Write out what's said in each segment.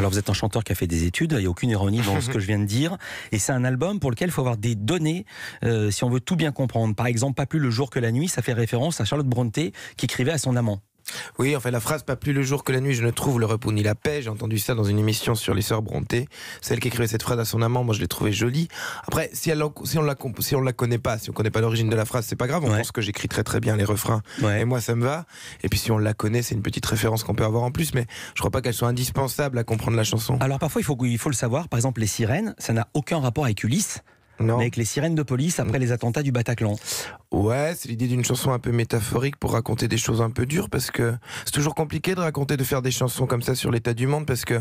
Alors vous êtes un chanteur qui a fait des études, il n'y a aucune ironie dans ce que je viens de dire. Et c'est un album pour lequel il faut avoir des données euh, si on veut tout bien comprendre. Par exemple, Pas plus le jour que la nuit, ça fait référence à Charlotte Bronte qui écrivait à son amant. Oui, en fait la phrase pas plus le jour que la nuit, je ne trouve le repos ni la paix. J'ai entendu ça dans une émission sur les sœurs Bronté. Celle qui écrivait cette phrase à son amant, moi je l'ai trouvé jolie. Après, si, on la la connaît pas, si on connaît pas l'origine de la phrase, c'est pas grave. On pense que j'écris très très bien les refrains. Et moi ça me va. Et puis si on la connaît, c'est une petite référence qu'on peut avoir en plus. Mais je crois pas qu'elle soit indispensable à comprendre la chanson. Alors parfois il faut il faut le savoir. Par exemple les sirènes, ça n'a aucun rapport avec Ulysse avec les sirènes de police après mm. les attentats du Bataclan. Ouais, c'est l'idée d'une chanson un peu métaphorique pour raconter des choses un peu dures parce que c'est toujours compliqué de raconter, de faire des chansons comme ça sur l'état du monde parce que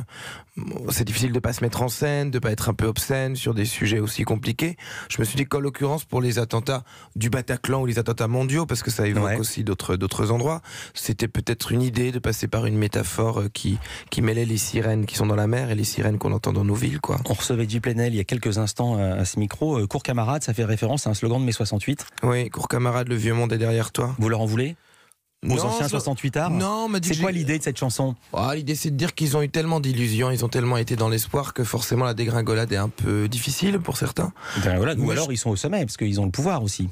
c'est difficile de pas se mettre en scène, de pas être un peu obscène sur des sujets aussi compliqués. Je me suis dit qu'en l'occurrence pour les attentats du Bataclan ou les attentats mondiaux parce que ça évoque aussi d'autres endroits, c'était peut-être une idée de passer par une métaphore euh, qui qui mêlait les sirènes qui sont dans la mer et les sirènes qu'on entend dans nos villes quoi. On recevait du il y a quelques instants euh, à ce micro cours euh, camarade, ça fait référence à un slogan de mai 68. Oui, cours camarade, le vieux monde est derrière toi. Vous leur en voulez aux anciens 68 arts Non, mais c'est quoi l'idée de cette chanson oh, L'idée, c'est de dire qu'ils ont eu tellement d'illusions, ils ont tellement été dans l'espoir que forcément la dégringolade est un peu difficile pour certains. Ou alors ils sont au sommet parce qu'ils ont le pouvoir aussi.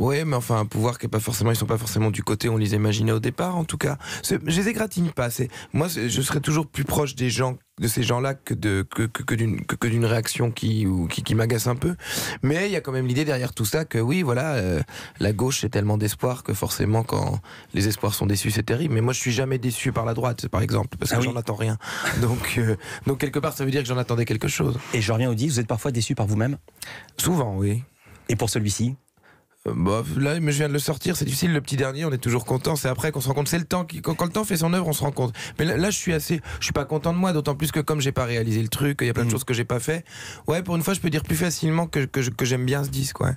Oui, mais enfin, un pouvoir qui est pas forcément, ils sont pas forcément du côté on les imaginait au départ, en tout cas. Je les égratigne pas. moi, je serais toujours plus proche des gens, de ces gens-là, que de que, que, d'une que, d'une réaction qui qui, m'agace un peu. Mais il y a quand même l'idée derrière tout ça que oui, voilà, euh, la gauche c'est tellement d'espoir que forcément quand les espoirs sont déçus, c'est terrible. Mais moi, je suis jamais déçu par la droite, par exemple, parce que ah j'en attends rien. Donc euh, donc quelque part, ça veut dire que j'en attendais quelque chose. Et je reviens au dit, vous êtes parfois déçu par vous-même. Souvent, oui. Et pour celui-ci là, je viens de le sortir, c'est difficile. Le petit dernier, on est toujours content. C'est après qu'on se rend compte. C'est le temps qui, quand, le temps fait son œuvre, on se rend compte. Mais là, je suis assez, je suis pas content de moi, d'autant plus que comme j'ai pas réalisé le truc, il y a plein de mm. choses que j'ai pas fait. Ouais, pour une fois, je peux dire plus facilement que, que, j'aime bien ce disque, ouais.